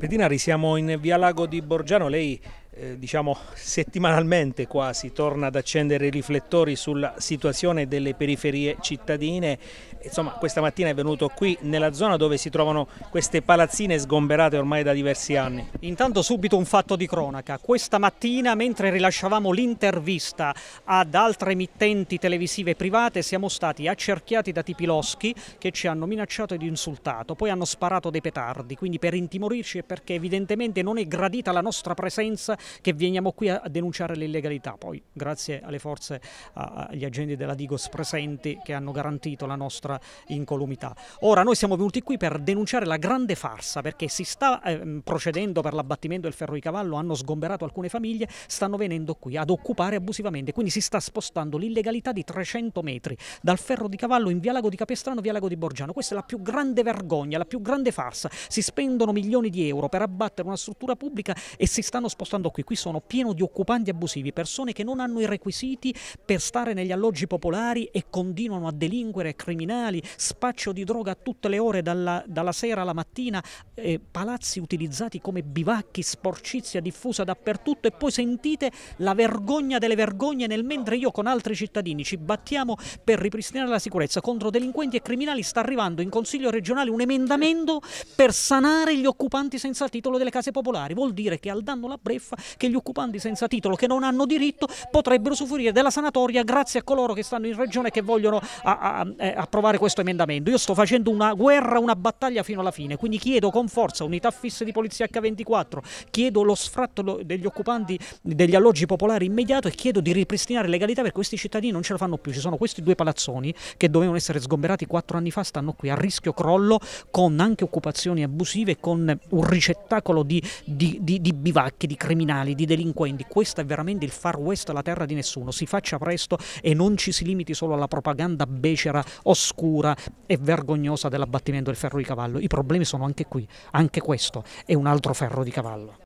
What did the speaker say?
Pettinari, siamo in via Lago di Borgiano, lei eh, diciamo settimanalmente quasi torna ad accendere i riflettori sulla situazione delle periferie cittadine. Insomma, questa mattina è venuto qui nella zona dove si trovano queste palazzine sgomberate ormai da diversi anni. Intanto subito un fatto di cronaca. Questa mattina, mentre rilasciavamo l'intervista ad altre emittenti televisive private, siamo stati accerchiati da tipi loschi che ci hanno minacciato ed insultato. Poi hanno sparato dei petardi, quindi per intimorirci e perché evidentemente non è gradita la nostra presenza che veniamo qui a, denunciare l'illegalità. Poi grazie alle forze, agli agenti della Digos presenti che hanno garantito la nostra incolumità. Ora noi siamo venuti qui per denunciare la grande farsa perché si sta eh, procedendo per l'abbattimento del ferro di cavallo, hanno sgomberato alcune famiglie, stanno venendo qui ad occupare abusivamente, quindi si sta spostando l'illegalità di 300 metri dal ferro di cavallo in via Lago di Capestrano, via Lago di Borgiano. Questa è la più grande vergogna, la più grande farsa. Si spendono milioni di euro per abbattere una struttura pubblica e si stanno spostando eccolo qui, sono pieno di occupanti abusivi, persone che non hanno i requisiti per stare negli alloggi popolari e continuano a delinquere, criminali, spaccio di droga a tutte le ore dalla, dalla sera alla mattina, eh, palazzi utilizzati come bivacchi, sporcizia diffusa dappertutto e poi sentite la vergogna delle vergogne nel mentre io con altri cittadini ci battiamo per ripristinare la sicurezza contro delinquenti e criminali sta arrivando in Consiglio regionale un emendamento per sanare gli occupanti senza titolo delle case popolari. Vuol dire che al danno la breffa che gli occupanti senza titolo che non hanno diritto potrebbero soffrire della sanatoria grazie a coloro che stanno in regione e che vogliono a, a, a eh, approvare questo emendamento. Io sto facendo una guerra, una battaglia fino alla fine, quindi chiedo con forza unità fisse di polizia H24, chiedo lo sfratto degli occupanti degli alloggi popolari immediato e chiedo di ripristinare legalità perché questi cittadini non ce la fanno più. Ci sono questi due palazzoni che dovevano essere sgomberati quattro anni fa, stanno qui a rischio crollo con anche occupazioni abusive, con un ricettacolo di, di, di, di bivacchi, di criminali criminali, di delinquenti. Questo è veramente il far west, la terra di nessuno. Si faccia presto e non ci si limiti solo alla propaganda becera, oscura e vergognosa dell'abbattimento del ferro di cavallo. I problemi sono anche qui, anche questo è un altro ferro di cavallo.